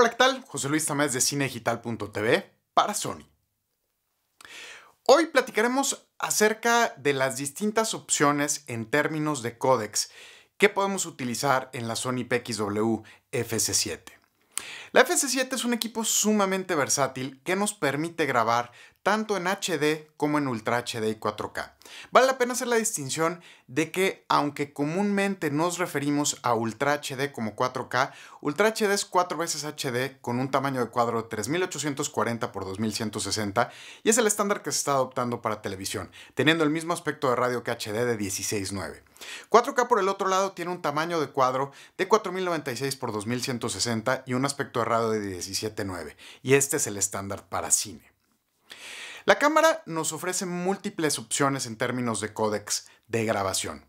Hola, ¿qué tal? José Luis Tamés de cinedigital.tv para Sony. Hoy platicaremos acerca de las distintas opciones en términos de códex que podemos utilizar en la Sony PXW FC7. La FC7 es un equipo sumamente versátil que nos permite grabar tanto en HD como en Ultra HD y 4K. Vale la pena hacer la distinción de que aunque comúnmente nos referimos a Ultra HD como 4K, Ultra HD es 4 veces HD con un tamaño de cuadro de 3840 x 2160 y es el estándar que se está adoptando para televisión, teniendo el mismo aspecto de radio que HD de 16.9. 4K por el otro lado tiene un tamaño de cuadro de 4096 x 2160 y un aspecto de radio de 17.9 y este es el estándar para cine. La cámara nos ofrece múltiples opciones en términos de códex de grabación.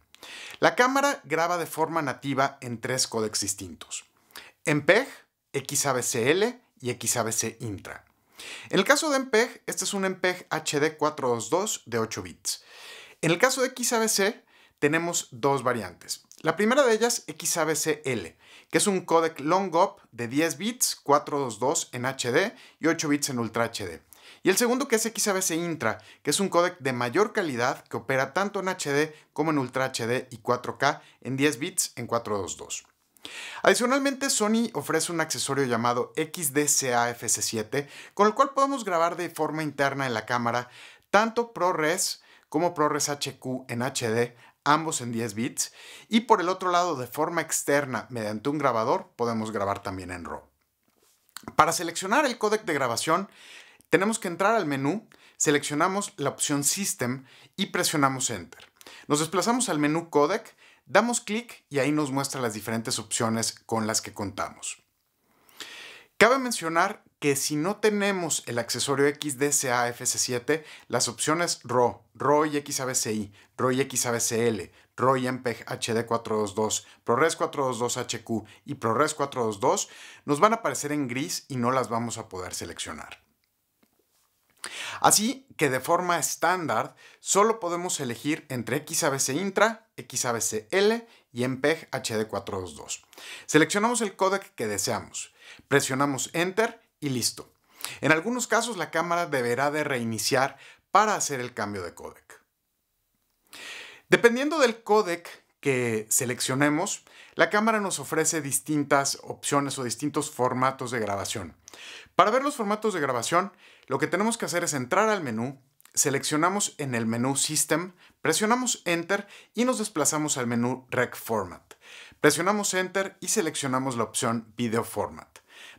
La cámara graba de forma nativa en tres códex distintos, MPEG, XABCL y XABC Intra. En el caso de MPEG, este es un MPEG HD422 de 8 bits. En el caso de XABC, tenemos dos variantes. La primera de ellas, XAVC-L, que es un códec long up de 10 bits, 422 en HD y 8 bits en Ultra HD. Y el segundo que es XABC Intra, que es un códec de mayor calidad que opera tanto en HD como en Ultra HD y 4K en 10 bits en 422. Adicionalmente, Sony ofrece un accesorio llamado XDCA 7 con el cual podemos grabar de forma interna en la cámara tanto ProRes como ProRes HQ en HD, ambos en 10 bits, y por el otro lado, de forma externa, mediante un grabador, podemos grabar también en RAW. Para seleccionar el códec de grabación, tenemos que entrar al menú, seleccionamos la opción System y presionamos Enter. Nos desplazamos al menú Codec, damos clic y ahí nos muestra las diferentes opciones con las que contamos. Cabe mencionar que si no tenemos el accesorio XDSA 7 las opciones RAW, RAW y XABCI, RAW y XABCL, RAW y MPEG HD422, ProRes 422HQ y ProRes 422 nos van a aparecer en gris y no las vamos a poder seleccionar. Así que de forma estándar, solo podemos elegir entre XABC intra, XABC L y MPEG HD422. Seleccionamos el codec que deseamos, presionamos Enter y listo. En algunos casos la cámara deberá de reiniciar para hacer el cambio de codec. Dependiendo del codec que seleccionemos, la cámara nos ofrece distintas opciones o distintos formatos de grabación. Para ver los formatos de grabación, lo que tenemos que hacer es entrar al menú, seleccionamos en el menú System, presionamos Enter y nos desplazamos al menú Rec Format. Presionamos Enter y seleccionamos la opción Video Format.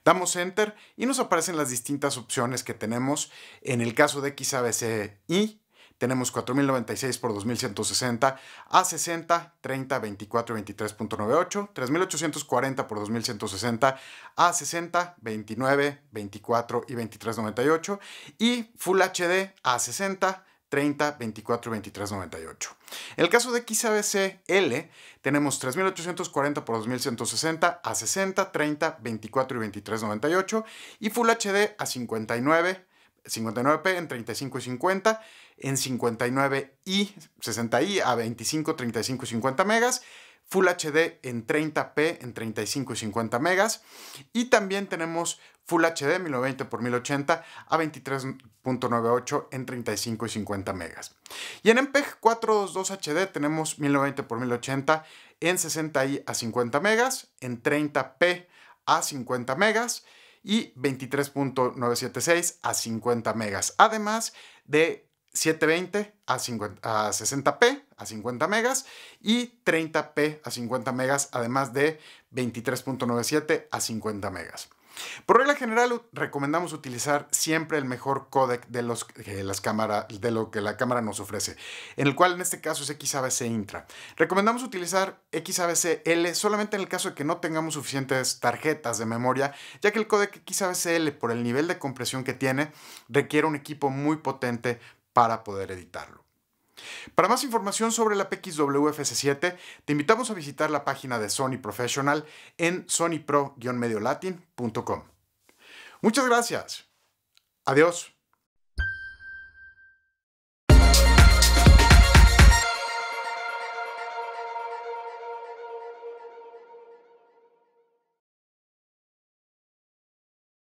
Damos Enter y nos aparecen las distintas opciones que tenemos en el caso de XABCI tenemos 4096 por 2160 a 60, 30, 24, 23.98. 3840 por 2160 a 60, 29, 24 y 23.98. Y Full HD a 60, 30, 24 23, 98. En el caso de XABC L, tenemos 3840 por 2160 a 60, 30, 24 y 23.98 y Full HD a 59, 59P en 35 y 50, en 59 i 60i a 25, 35 y 50 megas, Full HD en 30p en 35 y 50 megas y también tenemos Full HD 1920 por 1080 a 23.98 en 35 y 50 megas. Y en MPEG 422 HD tenemos 1090x1080 en 60i a 50 megas, en 30p a 50 megas y 23.976 a 50 megas. Además de 720 a, a 60p a 50 megas y 30p a 50 megas, además de 23.97 a 50 megas. Por regla general, recomendamos utilizar siempre el mejor codec de, las de lo que la cámara nos ofrece, en el cual en este caso es XABC Intra. Recomendamos utilizar XAVC L solamente en el caso de que no tengamos suficientes tarjetas de memoria, ya que el codec XAVC L, por el nivel de compresión que tiene, requiere un equipo muy potente para poder editarlo. Para más información sobre la pxwfc 7 te invitamos a visitar la página de Sony Professional en sonypro-mediolatin.com. Muchas gracias. Adiós.